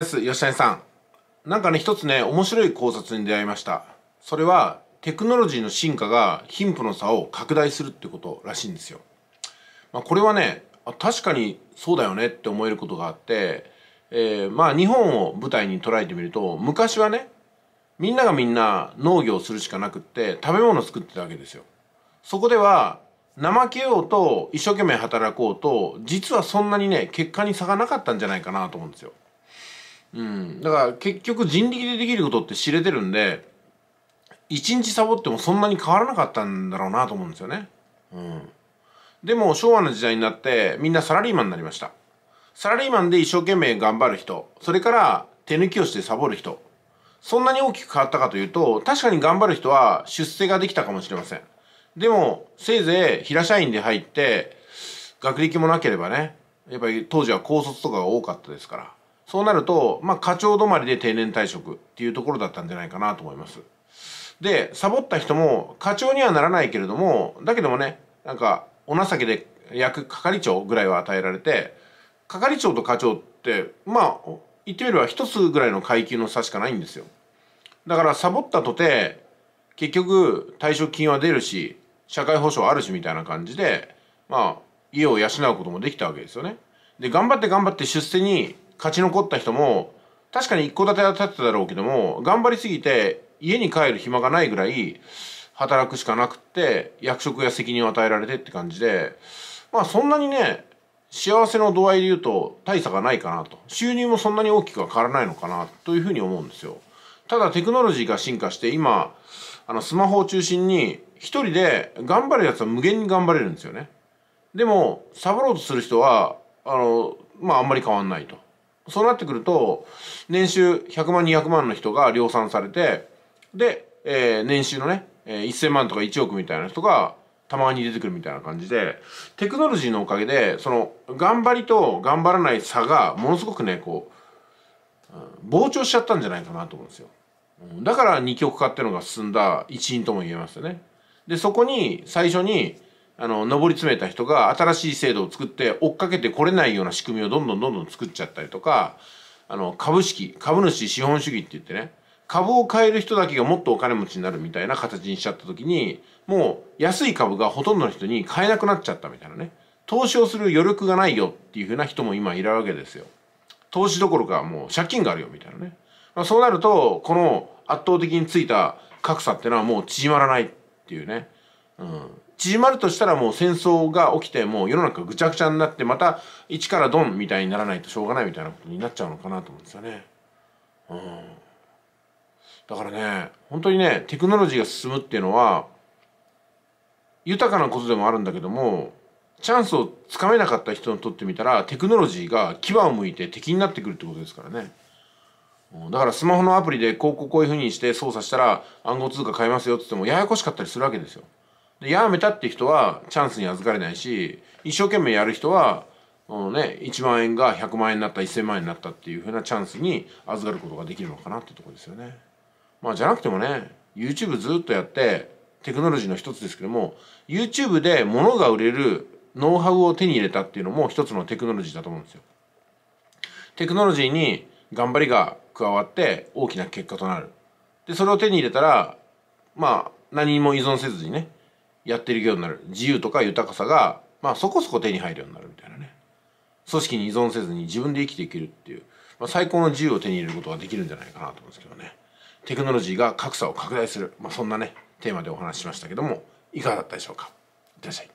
です吉谷さんなんかね一つね面白い考察に出会いましたそれはテクノロジーの進化が貧富の差を拡大するってことらしいんですよ、まあ、これはね確かにそうだよねって思えることがあって、えー、まあ日本を舞台に捉えてみると昔はねみんながみんな農業をするしかなくって食べ物を作ってたわけですよそこでは怠けようと一生懸命働こうと実はそんなにね結果に差がなかったんじゃないかなと思うんですようん、だから結局人力でできることって知れてるんで一日サボってもそんなに変わらなかったんだろうなと思うんですよね。うん、でも昭和の時代になってみんなサラリーマンになりました。サラリーマンで一生懸命頑張る人それから手抜きをしてサボる人そんなに大きく変わったかというと確かに頑張る人は出世ができたかもしれません。でもせいぜい平社員で入って学歴もなければねやっぱり当時は高卒とかが多かったですからそうなると、まあ、課長止まりで定年退職っていうところだったんじゃないかなと思います。で、サボった人も課長にはならないけれども、だけどもね、なんか、お情けで役係長ぐらいは与えられて、係長と課長って、まあ、言ってみれば一つぐらいの階級の差しかないんですよ。だからサボったとて、結局退職金は出るし、社会保障あるしみたいな感じで、まあ、家を養うこともできたわけですよね。で、頑張って頑張って出世に勝ち残った人も確かに一戸建ては建てただろうけども頑張りすぎて家に帰る暇がないぐらい働くしかなくって役職や責任を与えられてって感じでまあそんなにね幸せの度合いで言うと大差がないかなと収入もそんなに大きくは変わらないのかなというふうに思うんですよただテクノロジーが進化して今あのスマホを中心に一人で頑張るやつは無限に頑張れるんですよねでもサボろうとする人はあのまああんまり変わんないとそうなってくると年収100万200万の人が量産されてで、えー、年収のね、えー、1000万とか1億みたいな人がたまに出てくるみたいな感じでテクノロジーのおかげでその頑張りと頑張らない差がものすごくねこう、うん、膨張しちゃったんじゃないかなと思うんですよ。だから二極化っていうのが進んだ一因とも言えますよね。でそこに最初にあの上り詰めた人が新しい制度を作って追っかけてこれないような仕組みをどんどんどんどん作っちゃったりとかあの株式株主資本主義って言ってね株を買える人だけがもっとお金持ちになるみたいな形にしちゃった時にもう安い株がほとんどの人に買えなくなっちゃったみたいなね投資をする余力がないよっていうふうな人も今いるわけですよ投資どころかもう借金があるよみたいなね、まあ、そうなるとこの圧倒的についた格差っていうのはもう縮まらないっていうねうん、縮まるとしたらもう戦争が起きてもう世の中ぐちゃぐちゃになってまた一からドンみたいにならないとしょうがないみたいなことになっちゃうのかなと思うんですよね。うん、だからね本当にねテクノロジーが進むっていうのは豊かなことでもあるんだけどもチャンスをつかめなかった人にとってみたらテクノロジーが牙を向いて敵になってくるってことですからね。だからスマホのアプリでこうこうこういうふうにして操作したら暗号通貨買えますよって言ってもややこしかったりするわけですよ。でやめたって人はチャンスに預かれないし一生懸命やる人はもうね1万円が100万円になった1,000万円になったっていうふうなチャンスに預かることができるのかなってとこですよね。まあじゃなくてもね YouTube ずっとやってテクノロジーの一つですけども YouTube で物が売れるノウハウを手に入れたっていうのも一つのテクノロジーだと思うんですよ。テクノロジーに頑張りが加わって大きな結果となる。でそれを手に入れたらまあ何も依存せずにねやっているようになる自由とか豊かさが、まあ、そこそこ手に入るようになるみたいなね組織に依存せずに自分で生きていけるっていう、まあ、最高の自由を手に入れることができるんじゃないかなと思うんですけどねテクノロジーが格差を拡大する、まあ、そんなねテーマでお話ししましたけどもいかがだったでしょうかいってらっしゃい。